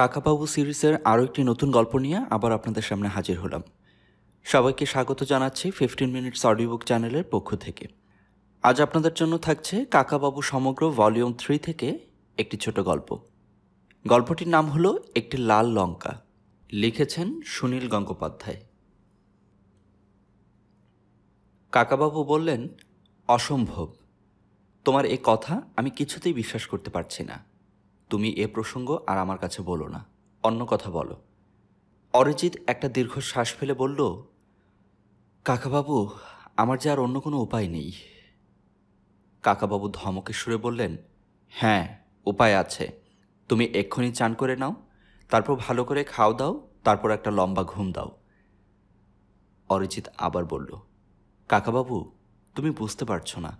কাকাবাবু সিরিজের আরও একটি নতুন গল্প নিয়ে আবার আপনাদের সামনে হাজির হলাম সবাইকে স্বাগত জানাচ্ছি ফিফটিন মিনিটস অডিও বুক চ্যানেলের পক্ষ থেকে আজ আপনাদের জন্য থাকছে কাকাবাবু সমগ্র ভলিউম থ্রি থেকে একটি ছোট গল্প গল্পটির নাম হলো একটি লাল লঙ্কা লিখেছেন সুনীল গঙ্গোপাধ্যায় কাকাবাবু বললেন অসম্ভব তোমার এ কথা আমি কিছুতেই বিশ্বাস করতে পারছি না তুমি এ প্রসঙ্গ আর আমার কাছে বলো না অন্য কথা বলো অরিজিৎ একটা দীর্ঘ শ্বাস ফেলে বলল কাকাবাবু আমার যে আর অন্য কোনো উপায় নেই কাকাবাবু ধমকে সুরে বললেন হ্যাঁ উপায় আছে তুমি এক্ষুনি চান করে নাও তারপর ভালো করে খাও দাও তারপর একটা লম্বা ঘুম দাও অরিজিৎ আবার বলল কাকাবাবু তুমি বুঝতে পারছো না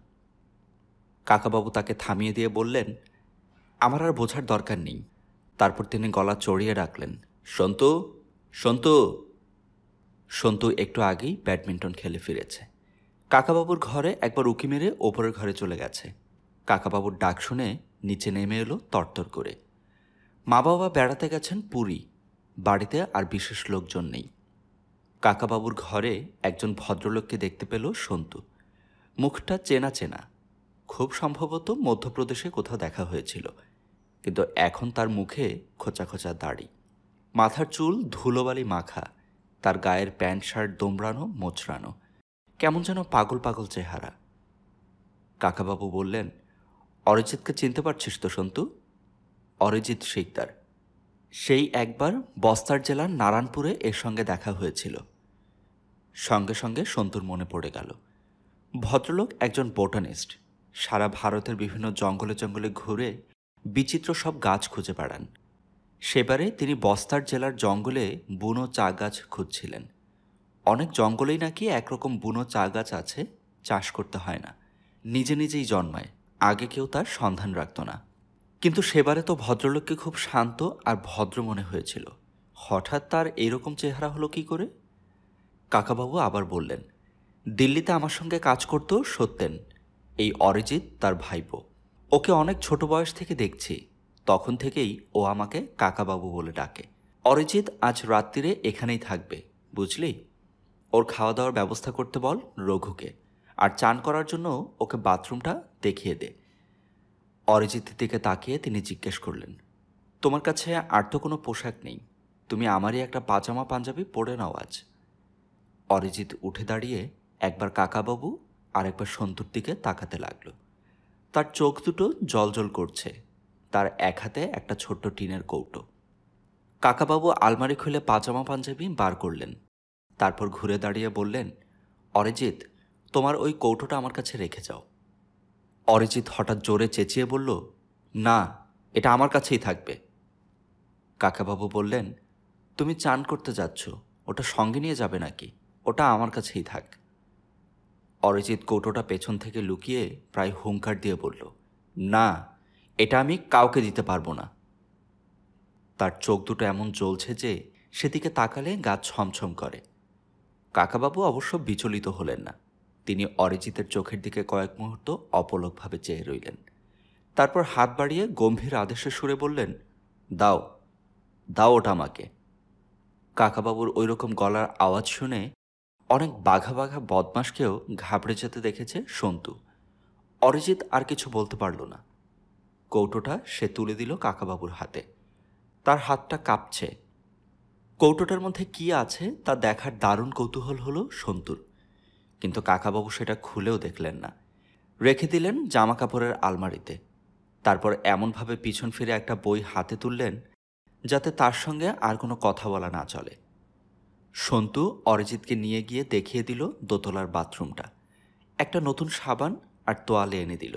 কাকাবাবু তাকে থামিয়ে দিয়ে বললেন আমার আর বোঝার দরকার নেই তারপর তিনি গলা চড়িয়ে রাখলেন সন্তু সন্তু সন্তু একটু আগেই ব্যাডমিন্টন খেলে ফিরেছে কাকাবাবুর ঘরে একবার উকি মেরে ওপরের ঘরে চলে গেছে কাকাবাবুর ডাক শুনে নিচে নেমে এলো তরতর করে মা বাবা বেড়াতে গেছেন পুরী বাড়িতে আর বিশেষ লোকজন নেই কাকাবাবুর ঘরে একজন ভদ্রলোককে দেখতে পেল সন্তু মুখটা চেনা চেনা খুব সম্ভবত মধ্যপ্রদেশে কোথাও দেখা হয়েছিল কিন্তু এখন তার মুখে খোঁচা খোঁচা দাড়ি মাথার চুল ধুলোবালি মাখা তার গায়ের প্যান্ট শার্ট দোমড়ানো মোচড়ানো কেমন যেন পাগল পাগল চেহারা কাকাবাবু বললেন অরিজিৎকে চিনতে পারছিস তো সন্তু অরিজিৎ শিকদার সেই একবার বস্তার জেলার নারায়ণপুরে এর সঙ্গে দেখা হয়েছিল সঙ্গে সঙ্গে সন্তুর মনে পড়ে গেল ভদ্রলোক একজন বোটানিস্ট সারা ভারতের বিভিন্ন জঙ্গলে জঙ্গলে ঘুরে বিচিত্র সব গাছ খুঁজে বেড়ান সেবারে তিনি বস্তার জেলার জঙ্গলে বুনো চা গাছ খুঁজছিলেন অনেক জঙ্গলেই নাকি একরকম বুনো চা গাছ আছে চাষ করতে হয় না নিজে নিজেই জন্মায় আগে কেউ তার সন্ধান রাখত না কিন্তু সেবারে তো ভদ্রলোককে খুব শান্ত আর ভদ্র মনে হয়েছিল হঠাৎ তার এরকম চেহারা হলো কি করে কাকাবাবু আবার বললেন দিল্লিতে আমার সঙ্গে কাজ করত সত্যেন এই অরিজিৎ তার ভাইপো ওকে অনেক ছোট বয়স থেকে দেখছি তখন থেকেই ও আমাকে কাকাবাবু বলে ডাকে অরিজিৎ আজ রাত্রিরে এখানেই থাকবে বুঝলি ওর খাওয়া দাওয়ার ব্যবস্থা করতে বল রঘুকে আর চান করার জন্য ওকে বাথরুমটা দেখিয়ে দে অরিজিতের দিকে তাকিয়ে তিনি জিজ্ঞেস করলেন তোমার কাছে আর তো কোনো পোশাক নেই তুমি আমারই একটা পাজামা পাঞ্জাবি পরে নাও আজ অরিজিৎ উঠে দাঁড়িয়ে একবার কাকাবাবু আর একবার সন্তুর দিকে তাকাতে লাগলো তার চোখ দুটো জলজল করছে তার এক হাতে একটা ছোট্ট টিনের কৌটো কাকাবাবু আলমারি খুলে পাজামা পাঞ্জাবি বার করলেন তারপর ঘুরে দাঁড়িয়ে বললেন অরিজিৎ তোমার ওই কৌটোটা আমার কাছে রেখে যাও অরিজিৎ হঠাৎ জোরে চেঁচিয়ে বলল না এটা আমার কাছেই থাকবে কাকাবাবু বললেন তুমি চান করতে যাচ্ছ ওটা সঙ্গে নিয়ে যাবে নাকি ওটা আমার কাছেই থাক অরিজিৎ কৌটোটা পেছন থেকে লুকিয়ে প্রায় হুঙ্কার দিয়ে বলল না এটা আমি কাউকে দিতে পারবো না তার চোখ দুটো এমন জ্বলছে যে সেদিকে তাকালে গাছ ছমছম করে কাকাবাবু অবশ্য বিচলিত হলেন না তিনি অরিজিতের চোখের দিকে কয়েক মুহূর্ত অপলকভাবে চেয়ে রইলেন তারপর হাত বাড়িয়ে গম্ভীর আদেশে সুরে বললেন দাও দাও ওটা আমাকে কাকাবাবুর ওই রকম গলার আওয়াজ শুনে অনেক বাঘা বাঘা বদমাসকেও ঘাবড়ে যেতে দেখেছে সন্তু অরিজিৎ আর কিছু বলতে পারল না কৌটোটা সে তুলে দিল কাকাবাবুর হাতে তার হাতটা কাঁপছে কৌটোটার মধ্যে কি আছে তা দেখার দারুণ কৌতূহল হলো সন্তুর কিন্তু কাকাবাবু সেটা খুলেও দেখলেন না রেখে দিলেন জামা কাপড়ের আলমারিতে তারপর এমনভাবে পিছন ফিরে একটা বই হাতে তুললেন যাতে তার সঙ্গে আর কোনো কথা বলা না চলে সন্তু অরিজিৎকে নিয়ে গিয়ে দেখিয়ে দিল দোতলার বাথরুমটা একটা নতুন সাবান আর তোয়ালে এনে দিল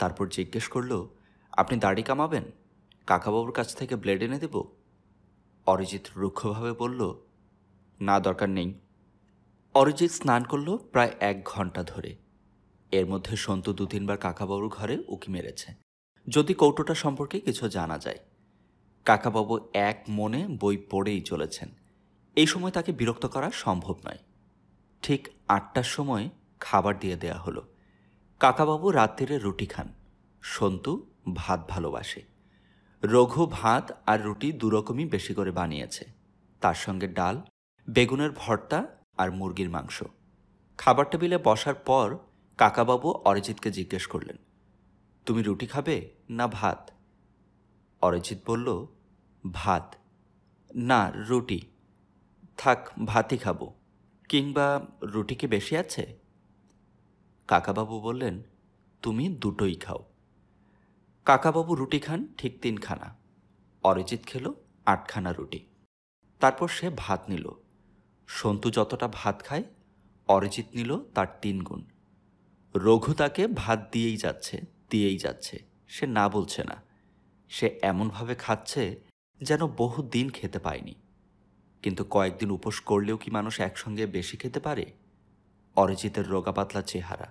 তারপর জিজ্ঞেস করলো আপনি দাড়ি কামাবেন কাকাবাবুর কাছ থেকে ব্লেড এনে দেব অরিজিৎ রুক্ষভাবে বলল না দরকার নেই অরিজিৎ স্নান করলো প্রায় এক ঘন্টা ধরে এর মধ্যে সন্তু দু তিনবার কাকাবাবুর ঘরে উকি মেরেছে যদি কৌটোটা সম্পর্কে কিছু জানা যায় কাকাবাবু এক মনে বই পড়েই চলেছেন এই সময় তাকে বিরক্ত করা সম্ভব নয় ঠিক আটটার সময় খাবার দিয়ে দেয়া হলো কাকাবাবু রাত্রিরে রুটি খান সন্তু ভাত ভালোবাসে রঘু ভাত আর রুটি দুরকমই বেশি করে বানিয়েছে তার সঙ্গে ডাল বেগুনের ভর্তা আর মুরগির মাংস খাবার টেবিলে বসার পর কাকাবাবু অরিজিৎকে জিজ্ঞেস করলেন তুমি রুটি খাবে না ভাত অরিজিৎ বলল ভাত না রুটি থাক ভাতই খাবো কিংবা রুটি কি বেশি আছে কাকাবাবু বললেন তুমি দুটোই খাও কাকাবাবু রুটি খান ঠিক তিনখানা অরিজিৎ খেল আটখানা রুটি তারপর সে ভাত নিল সন্তু যতটা ভাত খায় অরিজিৎ নিল তার তিন গুণ রঘু তাকে ভাত দিয়েই যাচ্ছে দিয়েই যাচ্ছে সে না বলছে না সে এমনভাবে খাচ্ছে যেন বহু দিন খেতে পায়নি কিন্তু কয়েকদিন উপোস করলেও কি মানুষ একসঙ্গে বেশি খেতে পারে অরিজিতের রোগা পাতলা চেহারা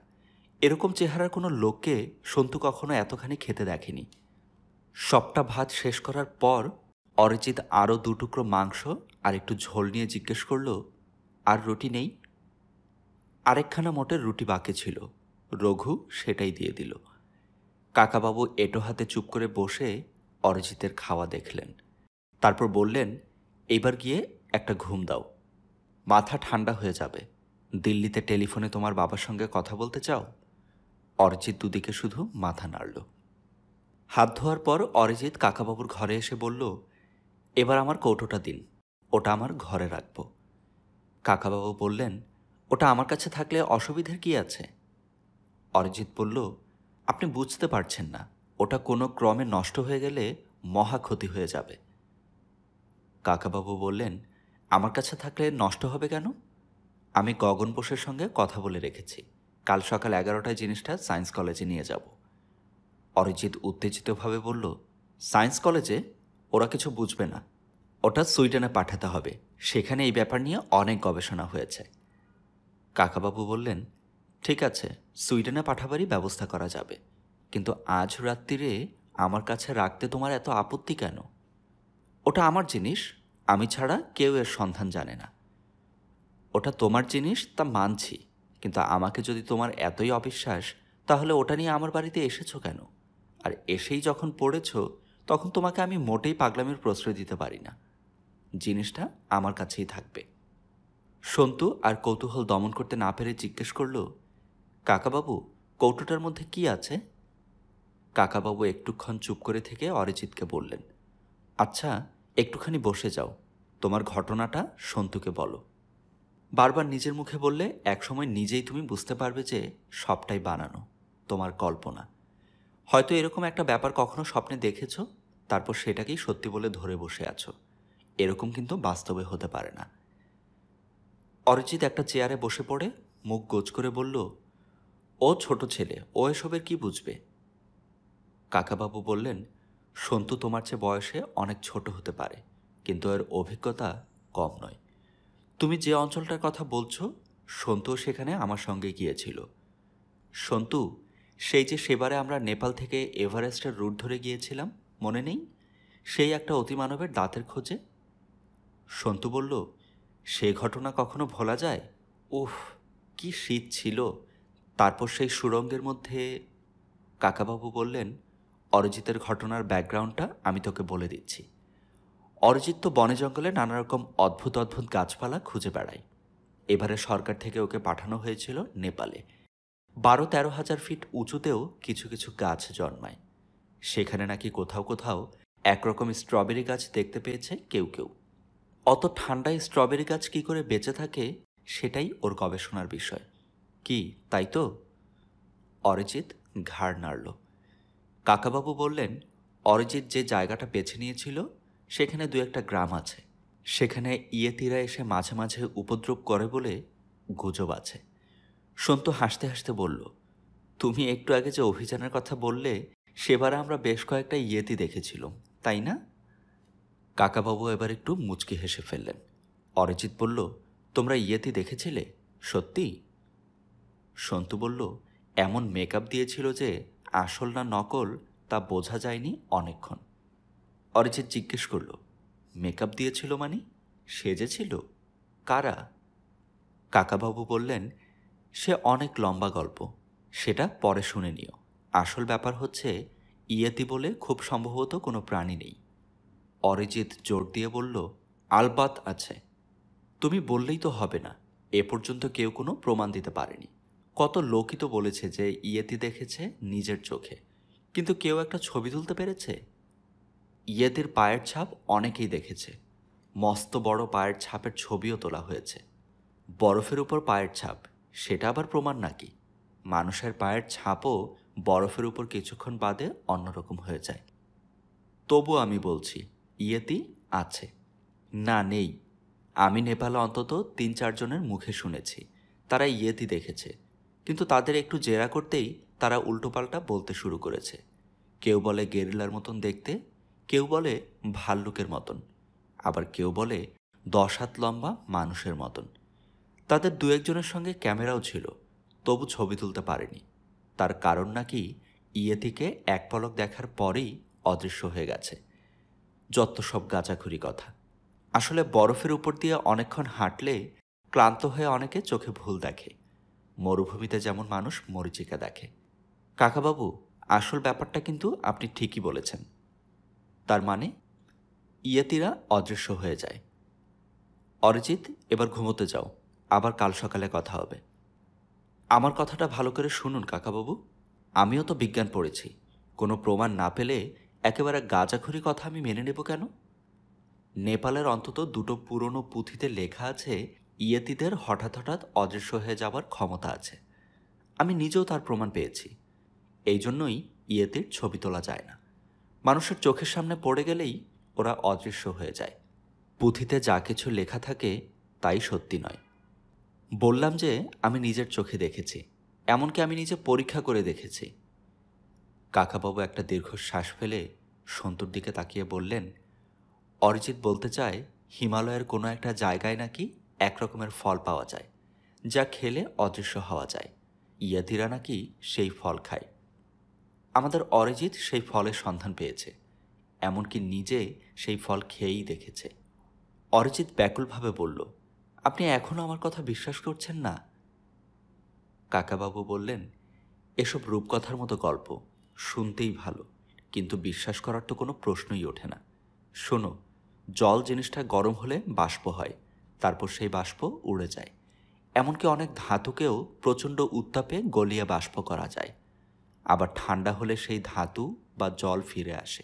এরকম চেহারার কোনো লোককে সন্তু কখনো এতখানি খেতে দেখেনি সবটা ভাত শেষ করার পর অরিজিৎ আরও দুটুকরো মাংস আর একটু ঝোল নিয়ে জিজ্ঞেস করল আর রুটি নেই আরেকখানা মোটের রুটি বাকি ছিল রঘু সেটাই দিয়ে দিল কাকাবাবু এটো হাতে চুপ করে বসে অরিজিতের খাওয়া দেখলেন তারপর বললেন এবার গিয়ে একটা ঘুম দাও মাথা ঠান্ডা হয়ে যাবে দিল্লিতে টেলিফোনে তোমার বাবার সঙ্গে কথা বলতে চাও অরিজিৎ দুদিকে শুধু মাথা নাড়ল হাত ধোয়ার পর অরিজিৎ কাকাবাবুর ঘরে এসে বলল এবার আমার কৌটোটা দিন ওটা আমার ঘরে রাখব কাকাবাবু বললেন ওটা আমার কাছে থাকলে অসুবিধার কি আছে অরিজিৎ বলল আপনি বুঝতে পারছেন না ওটা কোনো ক্রমে নষ্ট হয়ে গেলে মহা ক্ষতি হয়ে যাবে কাকাবাবু বললেন আমার কাছে থাকলে নষ্ট হবে কেন আমি গগন বোসের সঙ্গে কথা বলে রেখেছি কাল সকাল এগারোটায় জিনিসটা সায়েন্স কলেজে নিয়ে যাব অরিজিৎ উত্তেজিতভাবে বলল সায়েন্স কলেজে ওরা কিছু বুঝবে না ওটা সুইডেনে পাঠাতে হবে সেখানে এই ব্যাপার নিয়ে অনেক গবেষণা হয়েছে কাকাবাবু বললেন ঠিক আছে সুইডেনে পাঠাবারই ব্যবস্থা করা যাবে কিন্তু আজ রাত্রিরে আমার কাছে রাখতে তোমার এত আপত্তি কেন ওটা আমার জিনিস আমি ছাড়া কেউ এর সন্ধান জানে না ওটা তোমার জিনিস তা মানছি কিন্তু আমাকে যদি তোমার এতই অবিশ্বাস তাহলে ওটা নিয়ে আমার বাড়িতে এসেছো কেন আর এসেই যখন পড়েছ তখন তোমাকে আমি মোটেই পাগলামের প্রশ্রয় দিতে পারি না জিনিসটা আমার কাছেই থাকবে সন্তু আর কৌতূহল দমন করতে না পেরে জিজ্ঞেস করল কাকাবাবু কৌটোটার মধ্যে কি আছে কাকাবাবু একটুক্ষণ চুপ করে থেকে অরিজিৎকে বললেন আচ্ছা একটুখানি বসে যাও তোমার ঘটনাটা সন্তুকে বলো বারবার নিজের মুখে বললে একসময় নিজেই তুমি বুঝতে পারবে যে সবটাই বানানো তোমার কল্পনা হয়তো এরকম একটা ব্যাপার কখনো স্বপ্নে দেখেছ তারপর সেটাকেই সত্যি বলে ধরে বসে আছো এরকম কিন্তু বাস্তবে হতে পারে না অরিজিৎ একটা চেয়ারে বসে পড়ে মুখ গোজ করে বলল ও ছোট ছেলে ও এসবের কি বুঝবে কাকাবাবু বললেন সন্তু তোমার চেয়ে বয়সে অনেক ছোট হতে পারে কিন্তু এর অভিজ্ঞতা কম নয় তুমি যে অঞ্চলটার কথা বলছো সন্তু সেখানে আমার সঙ্গে গিয়েছিল সন্তু সেই যে সেবারে আমরা নেপাল থেকে এভারেস্টের রুট ধরে গিয়েছিলাম মনে নেই সেই একটা অতিমানবের দাঁতের খোঁজে সন্তু বলল সে ঘটনা কখনো ভোলা যায় উফ কি শীত ছিল তারপর সেই সুরঙ্গের মধ্যে কাকাবাবু বললেন অরিজিতের ঘটনার ব্যাকগ্রাউন্ডটা আমি তোকে বলে দিচ্ছি অরিজিৎ তো বনে জঙ্গলে নানা রকম অদ্ভুত অদ্ভুত গাছপালা খুঁজে বেড়ায় এবারে সরকার থেকে ওকে পাঠানো হয়েছিল নেপালে বারো তেরো হাজার ফিট উঁচুতেও কিছু কিছু গাছ জন্মায় সেখানে নাকি কোথাও কোথাও একরকম স্ট্রবেরি গাছ দেখতে পেয়েছে কেউ কেউ অত ঠান্ডায় স্ট্রবেরি গাছ কি করে বেঁচে থাকে সেটাই ওর গবেষণার বিষয় কি তাই তো অরিজিৎ ঘাড় নাড়ল কাকাবাবু বললেন অরিজিৎ যে জায়গাটা বেছে নিয়েছিল সেখানে দু একটা গ্রাম আছে সেখানে ইয়েতিরা এসে মাঝে মাঝে উপদ্রব করে বলে গুজব আছে সন্তু হাসতে হাসতে বলল তুমি একটু আগে যে অভিযানের কথা বললে সেবারে আমরা বেশ কয়েকটা ইয়েতি দেখেছিলাম তাই না কাকাবাবু এবার একটু মুচকি হেসে ফেললেন অরিজিৎ বলল তোমরা ইয়েতি দেখেছিলে সত্যি সন্তু বলল এমন মেকআপ দিয়েছিল যে আসল না নকল তা বোঝা যায়নি অনেকক্ষণ অরিজিৎ জিজ্ঞেস করল মেকআপ দিয়েছিল মানে সেজেছিল কারা কাকাবাবু বললেন সে অনেক লম্বা গল্প সেটা পরে শুনে নিও আসল ব্যাপার হচ্ছে ইয়েতি বলে খুব সম্ভবত কোনো প্রাণী নেই অরিজিৎ জোর দিয়ে বলল আলবাত আছে তুমি বললেই তো হবে না এ পর্যন্ত কেউ কোনো প্রমাণ দিতে পারেনি কত লোকই তো বলেছে যে ইয়েতি দেখেছে নিজের চোখে কিন্তু কেউ একটা ছবি তুলতে পেরেছে ইয়েতের পায়ের ছাপ অনেকেই দেখেছে মস্ত বড় পায়ের ছাপের ছবিও তোলা হয়েছে বরফের উপর পায়ের ছাপ সেটা আবার প্রমাণ নাকি মানুষের পায়ের ছাপও বরফের উপর কিছুক্ষণ বাদে অন্যরকম হয়ে যায় তবু আমি বলছি ইয়েতি আছে না নেই আমি নেপালে অন্তত তিন চারজনের মুখে শুনেছি তারা ইয়েতি দেখেছে কিন্তু তাদের একটু জেরা করতেই তারা উল্টোপাল্টা বলতে শুরু করেছে কেউ বলে গেরিলার মতন দেখতে কেউ বলে ভাল্লুকের মতন আবার কেউ বলে দশ হাত লম্বা মানুষের মতন তাদের দু একজনের সঙ্গে ক্যামেরাও ছিল তবু ছবি তুলতে পারেনি তার কারণ নাকি ইয়ে থেকে এক পলক দেখার পরেই অদৃশ্য হয়ে গেছে যত সব গাঁজাখুরি কথা আসলে বরফের উপর দিয়ে অনেকক্ষণ হাঁটলে ক্লান্ত হয়ে অনেকে চোখে ভুল দেখে মরুভূমিতে যেমন মানুষ মরিচিকা দেখে কাকাবাবু আসল ব্যাপারটা কিন্তু আপনি ঠিকই বলেছেন তার মানে ইয়েতিরা অদৃশ্য হয়ে যায় অরিজিৎ এবার ঘুমোতে যাও আবার কাল সকালে কথা হবে আমার কথাটা ভালো করে শুনুন কাকাবাবু আমিও তো বিজ্ঞান পড়েছি কোনো প্রমাণ না পেলে একেবারে গাঁজাখুরি কথা আমি মেনে নেব কেন নেপালের অন্তত দুটো পুরনো পুঁথিতে লেখা আছে ইয়েতিদের হঠাৎ হঠাৎ অদৃশ্য হয়ে যাওয়ার ক্ষমতা আছে আমি নিজেও তার প্রমাণ পেয়েছি এই জন্যই ইয়েতির ছবি তোলা যায় না মানুষের চোখের সামনে পড়ে গেলেই ওরা অদৃশ্য হয়ে যায় পুঁথিতে যা কিছু লেখা থাকে তাই সত্যি নয় বললাম যে আমি নিজের চোখে দেখেছি এমনকি আমি নিজে পরীক্ষা করে দেখেছি কাকাবাবু একটা দীর্ঘশ্বাস ফেলে সন্তুর দিকে তাকিয়ে বললেন অরিজিৎ বলতে চায় হিমালয়ের কোনো একটা জায়গায় নাকি এক রকমের ফল পাওয়া যায় যা খেলে অদৃশ্য হওয়া যায় ইয়াদিরা নাকি সেই ফল খায় আমাদের অরিজিৎ সেই ফলের সন্ধান পেয়েছে এমনকি নিজে সেই ফল খেয়েই দেখেছে অরিজিৎ ব্যাকুলভাবে বলল আপনি এখনও আমার কথা বিশ্বাস করছেন না কাকাবাবু বললেন এসব রূপকথার মতো গল্প শুনতেই ভালো কিন্তু বিশ্বাস করার তো কোনো প্রশ্নই ওঠে না শোনো জল জিনিসটা গরম হলে বাষ্প হয় তারপর সেই বাষ্প উড়ে যায় এমনকি অনেক ধাতুকেও প্রচণ্ড উত্তাপে গলিয়ে বাষ্প করা যায় আবার ঠান্ডা হলে সেই ধাতু বা জল ফিরে আসে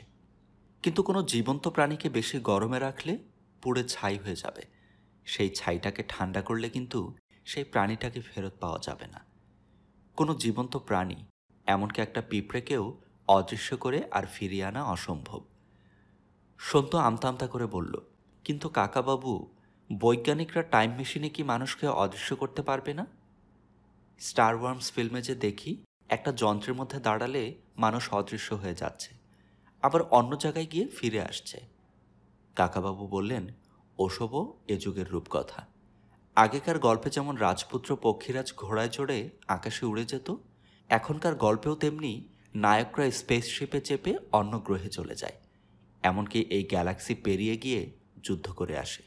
কিন্তু কোনো জীবন্ত প্রাণীকে বেশি গরমে রাখলে পুড়ে ছাই হয়ে যাবে সেই ছাইটাকে ঠান্ডা করলে কিন্তু সেই প্রাণীটাকে ফেরত পাওয়া যাবে না কোনো জীবন্ত প্রাণী এমনকি একটা পিঁপড়েকেও অদৃশ্য করে আর ফিরিয়ে আনা অসম্ভব সন্ত আমতা আমতা করে বলল কিন্তু কাকাবাবু বৈজ্ঞানিকরা টাইম মেশিনে কি মানুষকে অদৃশ্য করতে পারবে না স্টার ওয়ার্মস ফিল্মে যে দেখি একটা যন্ত্রের মধ্যে দাঁড়ালে মানুষ অদৃশ্য হয়ে যাচ্ছে আবার অন্য জায়গায় গিয়ে ফিরে আসছে কাকাবাবু বললেন ওসবও এ যুগের রূপকথা আগেকার গল্পে যেমন রাজপুত্র পক্ষীরাজ ঘোড়ায় চড়ে আকাশে উড়ে যেত এখনকার গল্পেও তেমনি নায়করা স্পেসশিপে চেপে অন্য গ্রহে চলে যায় এমনকি এই গ্যালাক্সি পেরিয়ে গিয়ে যুদ্ধ করে আসে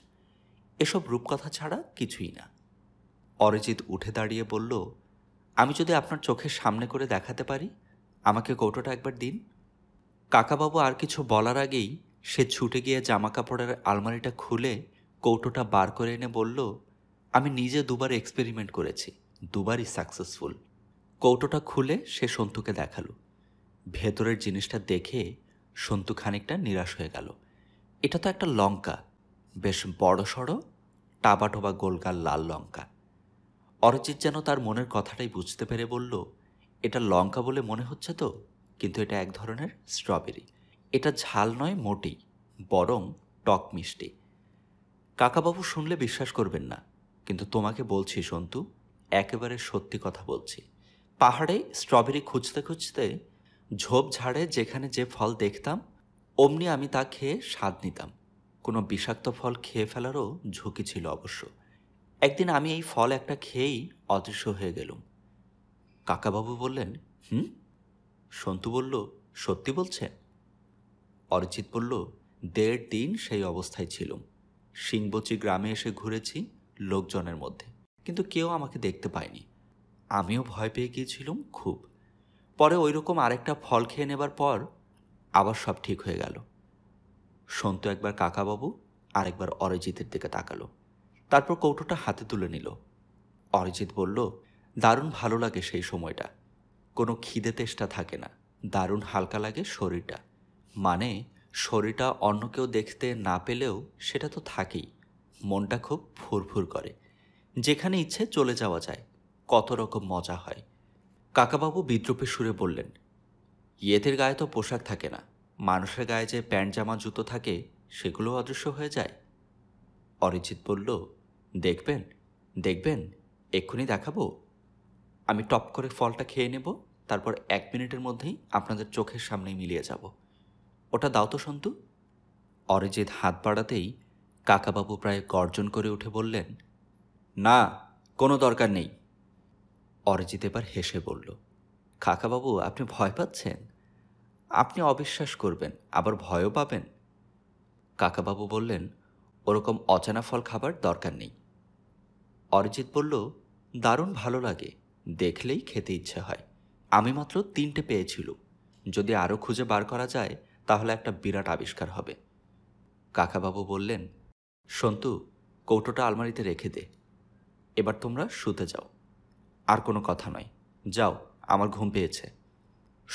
এসব রূপকথা ছাড়া কিছুই না অরিজিৎ উঠে দাঁড়িয়ে বলল আমি যদি আপনার চোখের সামনে করে দেখাতে পারি আমাকে কৌটোটা একবার দিন কাকাবাবু আর কিছু বলার আগেই সে ছুটে গিয়ে জামা কাপড়ের আলমারিটা খুলে কৌটোটা বার করে এনে বলল আমি নিজে দুবার এক্সপেরিমেন্ট করেছি দুবারই সাকসেসফুল কৌটোটা খুলে সে সন্তুকে দেখালো ভেতরের জিনিসটা দেখে সন্তু খানিকটা নিরাশ হয়ে গেল এটা তো একটা লঙ্কা বেশ বড় সড়ো টাবা টোবা গোলগাল লাল লঙ্কা অরচিত যেন তার মনের কথাটাই বুঝতে পেরে বলল এটা লঙ্কা বলে মনে হচ্ছে তো কিন্তু এটা এক ধরনের স্ট্রবেরি এটা ঝাল নয় মোটি বরং টক মিষ্টি কাকাবাবু শুনলে বিশ্বাস করবেন না কিন্তু তোমাকে বলছি সন্তু একেবারে সত্যি কথা বলছি পাহাড়ে স্ট্রবেরি খুঁজতে খুঁজতে ঝোপঝাড়ে যেখানে যে ফল দেখতাম অমনি আমি তা খেয়ে স্বাদ নিতাম কোনো বিষাক্ত ফল খেয়ে ফেলারও ঝুঁকি ছিল অবশ্য একদিন আমি এই ফল একটা খেয়েই অদৃশ্য হয়ে গেলুম কাকাবাবু বললেন হুম সন্তু বলল সত্যি বলছে অরিজিৎ বলল দেড় দিন সেই অবস্থায় ছিলুম সিংবচি গ্রামে এসে ঘুরেছি লোকজনের মধ্যে কিন্তু কেউ আমাকে দেখতে পায়নি আমিও ভয় পেয়ে গিয়েছিলুম খুব পরে ওই রকম আরেকটা ফল খেয়ে নেবার পর আবার সব ঠিক হয়ে গেল সন্তু একবার কাকাবাবু আরেকবার অরিজিতের দিকে তাকালো তারপর কৌটোটা হাতে তুলে নিল অরিজিৎ বলল দারুণ ভালো লাগে সেই সময়টা কোনো খিদে তেষ্টা থাকে না দারুণ হালকা লাগে শরীরটা মানে শরীরটা অন্য কেউ দেখতে না পেলেও সেটা তো থাকেই মনটা খুব ফুরফুর করে যেখানে ইচ্ছে চলে যাওয়া যায় কত রকম মজা হয় কাকাবাবু বিদ্রুপের সুরে বললেন ইয়েদের গায়ে তো পোশাক থাকে না মানুষের গায়ে যে প্যান্ট জামা জুতো থাকে সেগুলো অদৃশ্য হয়ে যায় অরিজিৎ বলল দেখবেন দেখবেন এক্ষুনি দেখাবো আমি টপ করে ফলটা খেয়ে নেব তারপর এক মিনিটের মধ্যেই আপনাদের চোখের সামনেই মিলিয়ে যাব ওটা দাও তো সন্তু অরিজিৎ হাত বাড়াতেই কাকাবাবু প্রায় গর্জন করে উঠে বললেন না কোনো দরকার নেই অরিজিৎ এবার হেসে বলল কাকাবাবু আপনি ভয় পাচ্ছেন আপনি অবিশ্বাস করবেন আবার ভয়ও পাবেন কাকাবাবু বললেন ওরকম অচেনা ফল খাবার দরকার নেই অরিজিৎ বলল দারুণ ভালো লাগে দেখলেই খেতে ইচ্ছে হয় আমি মাত্র তিনটে পেয়েছিল যদি আরও খুঁজে বার করা যায় তাহলে একটা বিরাট আবিষ্কার হবে কাকাবাবু বললেন সন্তু কৌটোটা আলমারিতে রেখে দে এবার তোমরা শুতে যাও আর কোনো কথা নয় যাও আমার ঘুম পেয়েছে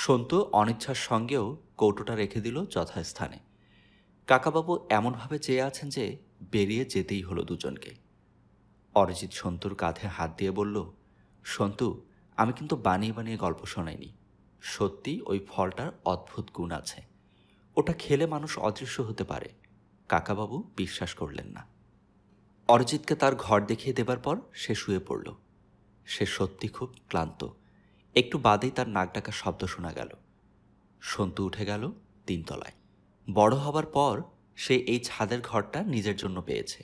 সন্তু অনিচ্ছার সঙ্গেও কৌটোটা রেখে দিল যথাস্থানে কাকাবাবু এমনভাবে চেয়ে আছেন যে বেরিয়ে যেতেই হলো দুজনকে অরিজিৎ সন্তুর কাঁধে হাত দিয়ে বলল সন্তু আমি কিন্তু বানিয়ে বানিয়ে গল্প শোনাইনি সত্যি ওই ফলটার অদ্ভুত গুণ আছে ওটা খেলে মানুষ অদৃশ্য হতে পারে কাকাবাবু বিশ্বাস করলেন না অরিজিৎকে তার ঘর দেখিয়ে দেবার পর সে শুয়ে পড়ল সে সত্যি খুব ক্লান্ত একটু বাদেই তার নাক ডাকার শব্দ শোনা গেল সন্তু উঠে গেল তিনতলায় বড় হবার পর সে এই ছাদের ঘরটা নিজের জন্য পেয়েছে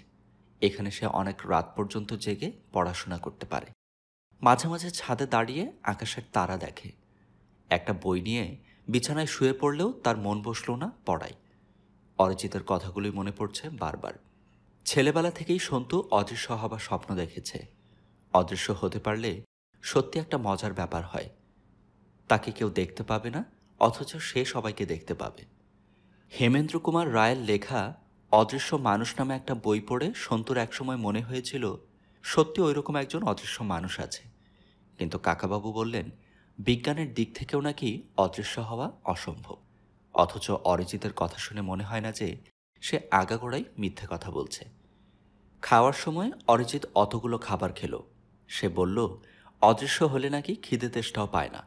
এখানে সে অনেক রাত পর্যন্ত জেগে পড়াশোনা করতে পারে মাঝে মাঝে ছাদে দাঁড়িয়ে আকাশের তারা দেখে একটা বই নিয়ে বিছানায় শুয়ে পড়লেও তার মন বসলো না পড়ায় অরিজিতের কথাগুলি মনে পড়ছে বারবার ছেলেবেলা থেকেই সন্তু অদৃশ্য হবার স্বপ্ন দেখেছে অদৃশ্য হতে পারলে সত্যি একটা মজার ব্যাপার হয় তাকে কেউ দেখতে পাবে না অথচ সে সবাইকে দেখতে পাবে হেমেন্দ্র কুমার রায়ের লেখা অদৃশ্য মানুষ নামে একটা বই পড়ে সন্তুর একসময় মনে হয়েছিল সত্যি ওই রকম একজন অদৃশ্য মানুষ আছে কিন্তু কাকাবাবু বললেন বিজ্ঞানের দিক থেকেও নাকি অদৃশ্য হওয়া অসম্ভব অথচ অরিজিতের কথা শুনে মনে হয় না যে সে আগাগোড়াই মিথ্যে কথা বলছে খাওয়ার সময় অরিজিৎ অতগুলো খাবার খেল সে বলল অদৃশ্য হলে নাকি খিদে তেষ্টাও পায় না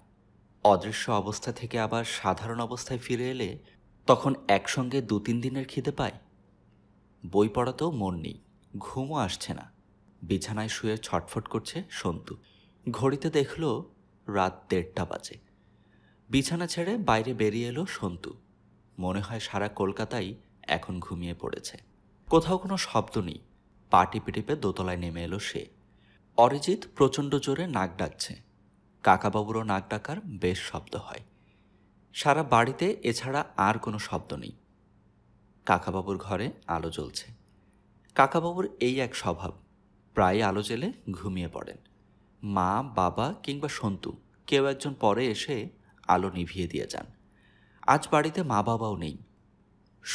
অদৃশ্য অবস্থা থেকে আবার সাধারণ অবস্থায় ফিরে এলে তখন একসঙ্গে দু তিন দিনের খিদে পায় বই পড়াতেও মন নেই ঘুমও আসছে না বিছানায় শুয়ে ছটফট করছে সন্তু ঘড়িতে দেখল রাত দেড়টা বাজে বিছানা ছেড়ে বাইরে বেরিয়ে এলো সন্তু মনে হয় সারা কলকাতাই এখন ঘুমিয়ে পড়েছে কোথাও কোনো শব্দ নেই পা টিপে টিপে দোতলায় নেমে এলো সে অরিজিৎ প্রচণ্ড জোরে নাক ডাকছে কাকাবাবুরও নাক ডাকার বেশ শব্দ হয় সারা বাড়িতে এছাড়া আর কোনো শব্দ নেই কাকাবাবুর ঘরে আলো জ্বলছে কাকাবাবুর এই এক স্বভাব প্রায় আলো জেলে ঘুমিয়ে পড়েন মা বাবা কিংবা সন্তু কেউ একজন পরে এসে আলো নিভিয়ে দিয়ে যান আজ বাড়িতে মা বাবাও নেই